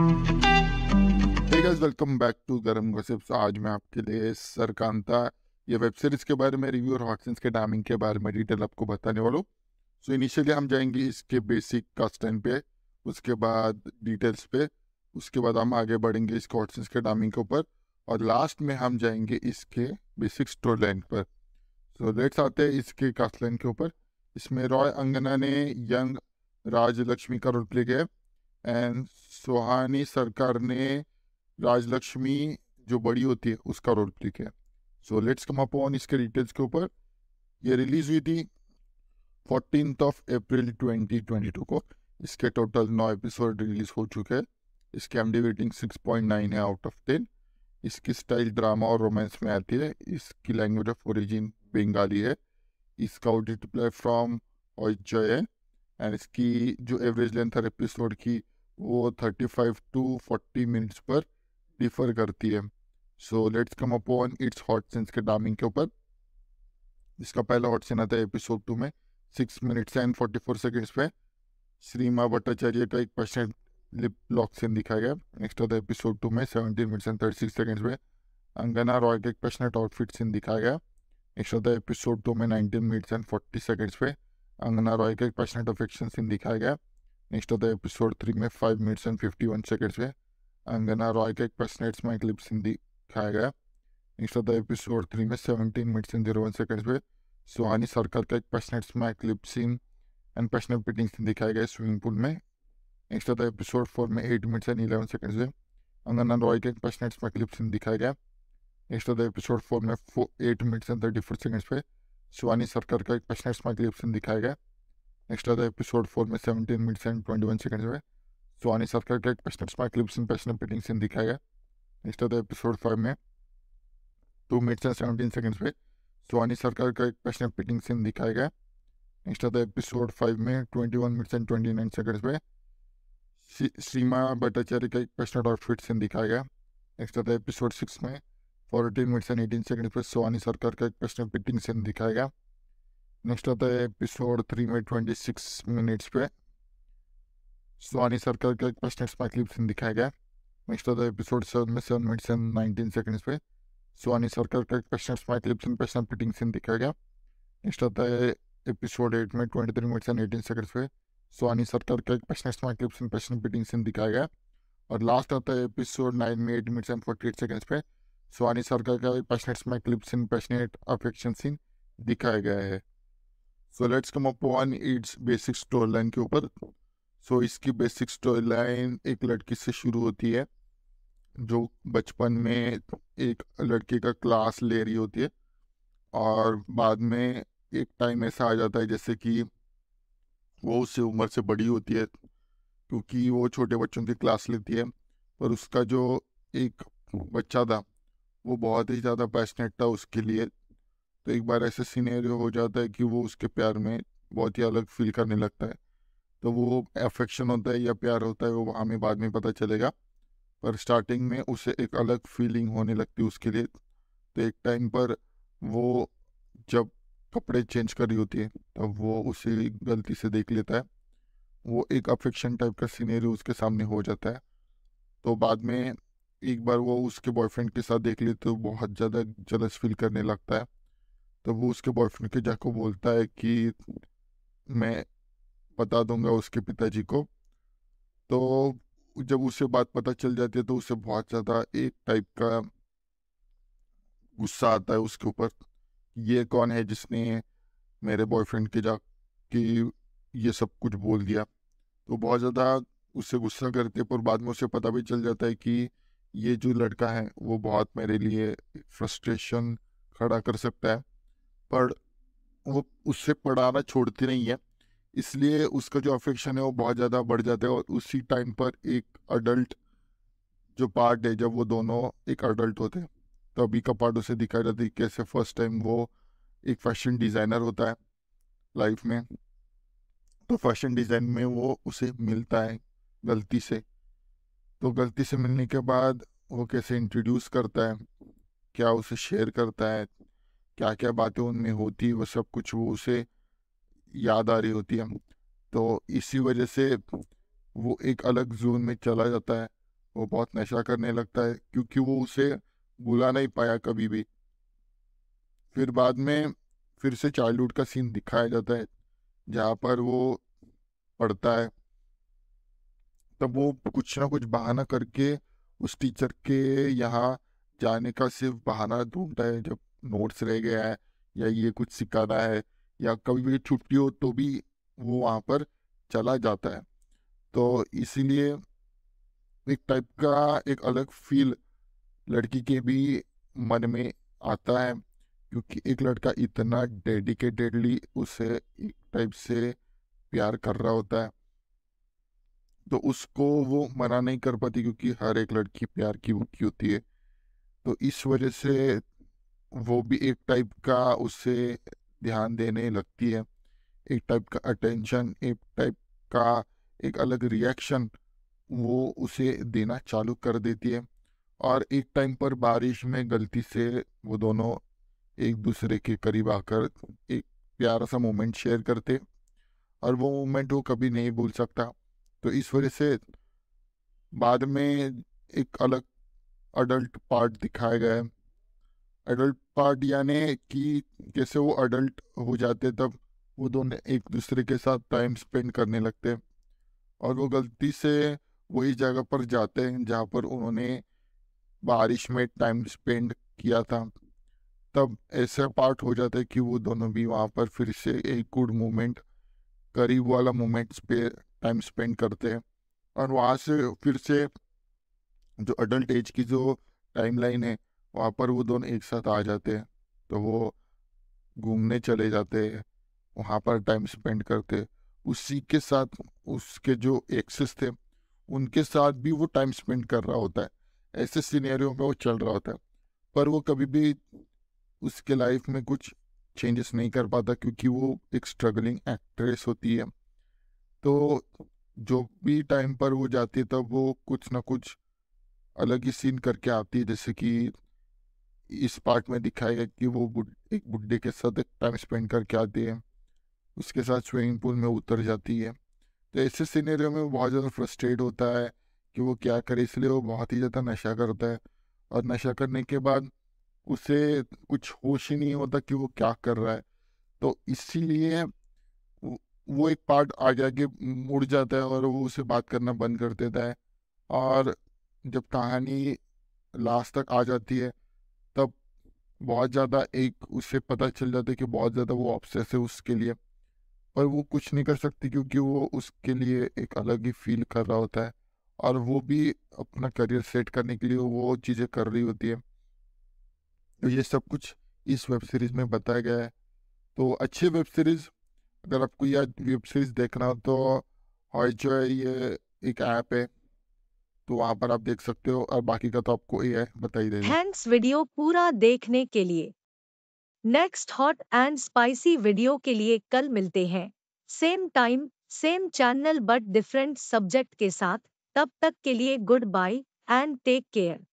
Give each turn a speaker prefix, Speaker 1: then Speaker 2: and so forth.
Speaker 1: welcome back to Garam gossips आज मैं आपके लिए सरकांता ये वेब सीरीज़ के बारे में रिव्यू और वैक्सीन के टाइमिंग के बारे में डिटेल आपको बताने वाला हूँ सो इनिशियली हम जाएंगे इसके बेसिक कस्टन पे उसके बाद डिटेल्स पे उसके बाद हम आगे बढ़ेंगे इसके वैक्सीन के टाइमिंग के ऊपर और लास्ट में हम जाएंगे इसके बेसिक स्टोर लाइन पर सो so, लेट्स आते हैं इसके कास्ट लाइन के ऊपर इसमें रॉय अंगना ने यंग राज लक्ष्मी का रोल प्ले किया एंड सुहानी सरकार ने राजलक्ष्मी जो बड़ी होती है उसका रोल प्ले किया so let's come up on इसके डिटेल्स के ऊपर ये रिलीज हुई थी फोर्टीन ऑफ अप्रैल 2022 को इसके टोटल नौ एपिसोड रिलीज हो चुके हैं इसके M D rating six point nine है आउट ऑफ टेन इसकी स्टाइल ड्रामा और रोमांस में आती है इसकी लैंग्वेज ऑफ ओरिजिन बंगाली है इसका ऑडिट प्लेटफॉर्म और जय है एंड इसकी जो एवरेज लेंथ हर एपिसोड की वो 35 टू 40 मिनट्स पर डिफर करती है so let's come on its hot scenes के टाइमिंग के ऊपर इसका पहला हॉट सेन आता है एपिसोड टू में six minutes and forty four seconds पे श्रीमा भट्टाचार्य का एक पेशेंट लिप लॉक सेन दिखाया गया नेक्स्ट आता है एपिसोड टू में seventeen minutes and thirty six seconds पे अंगना रॉय का एक पैशनेट आउटफिट सीन दिखाया गया नेक्स्ट आता है एपिसोड टू में nineteen minutes and forty seconds पे अंगना रॉय का एक पेशेंट अफेक्शन सीन दिखाया गया next of the episode three में five minutes and fifty one seconds में अंगना रॉय का एक पर्सनेट्स में क्लिप्स हिंदी खाया गया next of the episode three में seventeen minutes and zero one seconds में सुहानी सर्कल का एक पर्सनेट्स में clip scene and personal biting scene दिखाया गया स्विमिंग पूल में next of the episode four में eight minutes and eleven seconds में अंगना रॉय के एक पर्सनेट्स में क्लिप सीन दिखाया गया next of the episode four में eight minutes and thirty four seconds में सुहानी सरकार का एक पर्सनेट्स में क्लिप सीन दिखाया गया नेक्स्ट आता है एपिसोड फोर में 17 minutes and twenty one seconds में सोनी सरकार का एक passionate smart clips and passionate biting scene दिखाया गया नेक्स्ट आता है एपिसोड फाइव में two minutes and seventeen seconds पे सोनी सरकार का एक पैशनेट बिटिंग सीन दिखाया गया नेक्स्ट आता है एपिसोड फाइव में twenty one minutes and twenty nine seconds में सीमा भट्टाचार्य का एक पैशनेट आउटफिट सीन दिखाया गया नेक्स्ट आता है एपिसोड सिक्स में fourteen minutes and eighteen seconds पे सोनी सरकार का एक पैशनेट बिटिंग सीन दिखाया गया नेक्स्ट आता है एपिसोड थ्री में ट्वेंटी सिक्स मिनट्स पे सोनी सर्कल का एक फर्स्ट क्लिप सीन दिखाया गया नेक्स्ट आता है एपिसोड सेवन में seven minutes and nineteen seconds पे सोनी सर्कल का एक फर्स्ट क्लिप सीन पे स्नैपिटिंग सीन दिखाया गया नेक्स्ट आता है एपिसोड एट में twenty three minutes and eighteen seconds पे सोनी सर्कल का एक फर्स्ट क्लिप सीन पे स्नैपिटिंग सीन दिखाया गया और लास्ट आता है एपिसोड नाइन में eight minutes and forty eight seconds पे सोनी सर्कल का एक फर्स्ट एक्सपा clip scene passionate affection scene दिखाया गया है so let's come up on its basic story line के ऊपर सो so, इसकी बेसिक स्टोरी लाइन एक लड़की से शुरू होती है जो बचपन में एक लड़के का क्लास ले रही होती है और बाद में एक टाइम ऐसा आ जाता है जैसे कि वो उससे उम्र से बड़ी होती है क्योंकि वो छोटे बच्चों की क्लास लेती है पर उसका जो एक बच्चा था वो बहुत ही ज़्यादा पैशनेट था उसके लिए तो एक बार ऐसा सीनेरियो हो जाता है कि वो उसके प्यार में बहुत ही अलग फील करने लगता है तो वो अफेक्शन होता है या प्यार होता है वो हमें बाद में पता चलेगा पर स्टार्टिंग में उसे एक अलग फीलिंग होने लगती है उसके लिए तो एक टाइम पर वो जब कपड़े चेंज कर रही होती है तब वो उसे गलती से देख लेता है वो एक अफेक्शन टाइप का सीनेरियो उसके सामने हो जाता है तो बाद में एक बार वो उसके बॉयफ्रेंड के साथ देख ले तो बहुत ज़्यादा जलस फील करने लगता है तब तो वो उसके बॉयफ्रेंड के जाको बोलता है कि मैं बता दूंगा उसके पिताजी को तो जब उसे बात पता चल जाती है तो उसे बहुत ज़्यादा एक टाइप का गुस्सा आता है उसके ऊपर ये कौन है जिसने मेरे बॉयफ्रेंड के जा कि ये सब कुछ बोल दिया तो बहुत ज़्यादा उससे गुस्सा करते पर बाद में उसे पता भी चल जाता है कि ये जो लड़का है वो बहुत मेरे लिए फ्रस्ट्रेशन खड़ा कर सकता है पढ़ वो उससे पढ़ाना छोड़ती नहीं है इसलिए उसका जो अफेक्शन है वो बहुत ज़्यादा बढ़ जाता है और उसी टाइम पर एक अडल्ट जो पार्ट है जब वो दोनों एक अडल्ट होते हैं तभी का पार्ट उसे दिखाया जाता है कैसे फर्स्ट टाइम वो एक फैशन डिज़ाइनर होता है लाइफ में तो फैशन डिज़ाइन में वो उसे मिलता है गलती से तो गलती से मिलने के बाद वो कैसे इंट्रोड्यूस करता है क्या उसे शेयर करता है क्या क्या बातें उनमें होती वो सब कुछ वो उसे याद आ रही होती है तो इसी वजह से वो एक अलग जोन में चला जाता है वो बहुत नशा करने लगता है क्योंकि वो उसे भुला नहीं पाया कभी भी फिर बाद में फिर से चाइल्डहुड का सीन दिखाया जाता है जहाँ पर वो पढ़ता है तब वो कुछ ना कुछ बहाना करके उस टीचर के यहाँ जाने का सिर्फ बहाना ढूंढता है जब नोट्स रह गया है या ये कुछ सिखाना है या कभी भी छुट्टी हो तो भी वो वहाँ पर चला जाता है तो इसीलिए एक टाइप का एक अलग फील लड़की के भी मन में आता है क्योंकि एक लड़का इतना डेडिकेटेडली उसे एक टाइप से प्यार कर रहा होता है तो उसको वो मना नहीं कर पाती क्योंकि हर एक लड़की प्यार की भूखी होती है तो इस वजह से वो भी एक टाइप का उससे ध्यान देने लगती है एक टाइप का अटेंशन एक टाइप का एक अलग रिएक्शन वो उसे देना चालू कर देती है और एक टाइम पर बारिश में गलती से वो दोनों एक दूसरे के करीब आकर एक प्यारा सा मोमेंट शेयर करते और वो मोमेंट वो कभी नहीं भूल सकता तो इस वजह से बाद में एक अलग अडल्ट पार्ट दिखाया गया है एडल्ट पार्ट यानी कि कैसे वो अडल्ट हो जाते तब वो दोनों एक दूसरे के साथ टाइम स्पेंड करने लगते और वो गलती से वही जगह पर जाते हैं जहाँ पर उन्होंने बारिश में टाइम स्पेंड किया था तब ऐसा पार्ट हो जाता है कि वो दोनों भी वहाँ पर फिर से एक गुड मोमेंट करीब वाला मोमेंट पे टाइम स्पेंड करते हैं और वहाँ से फिर से जो अडल्ट एज की जो टाइमलाइन है वहाँ पर वो दोनों एक साथ आ जाते हैं तो वो घूमने चले जाते हैं वहाँ पर टाइम स्पेंड करते उसी के साथ उसके जो एक्सेस थे उनके साथ भी वो टाइम स्पेंड कर रहा होता है ऐसे सीनेरियो में वो चल रहा होता है पर वो कभी भी उसके लाइफ में कुछ चेंजेस नहीं कर पाता क्योंकि वो एक स्ट्रगलिंग एक्ट्रेस होती है तो जो भी टाइम पर वो जाती है तब वो कुछ ना कुछ अलग ही सीन करके आती है जैसे कि इस पार्ट में दिखाया कि वो बुड, एक बुढ़े के साथ टाइम स्पेंड करके आती है उसके साथ स्विमिंग पूल में उतर जाती है तो ऐसे सीनेरियो में बहुत ज़्यादा फ्रस्ट्रेट होता है कि वो क्या करे इसलिए वो बहुत ही ज़्यादा नशा करता है और नशा करने के बाद उसे कुछ होश ही नहीं होता कि वो क्या कर रहा है तो इसीलिए वो एक पार्ट आगे आगे मुड़ जाता है और वो उसे बात करना बंद कर देता है और जब कहानी लास्ट तक आ जाती है बहुत ज़्यादा एक उसे पता चल जाता है कि बहुत ज़्यादा वो ऑप्शेस है उसके लिए पर वो कुछ नहीं कर सकती क्योंकि वो उसके लिए एक अलग ही फील कर रहा होता है और वो भी अपना करियर सेट करने के लिए वो चीज़ें कर रही होती है तो ये सब कुछ इस वेब सीरीज़ में बताया गया है तो अच्छी वेब सीरीज़ अगर आपको यह वेब सीरीज़ देखना हो तो जो है ये एक ऐप है तो वहाँ पर आप देख सकते हो और बाकी का तो आपको ही है बताई देगा थैंक्स वीडियो पूरा देखने के लिए next hot and spicy video के लिए कल मिलते हैं same time same channel but different subject के साथ तब तक के लिए good bye and take care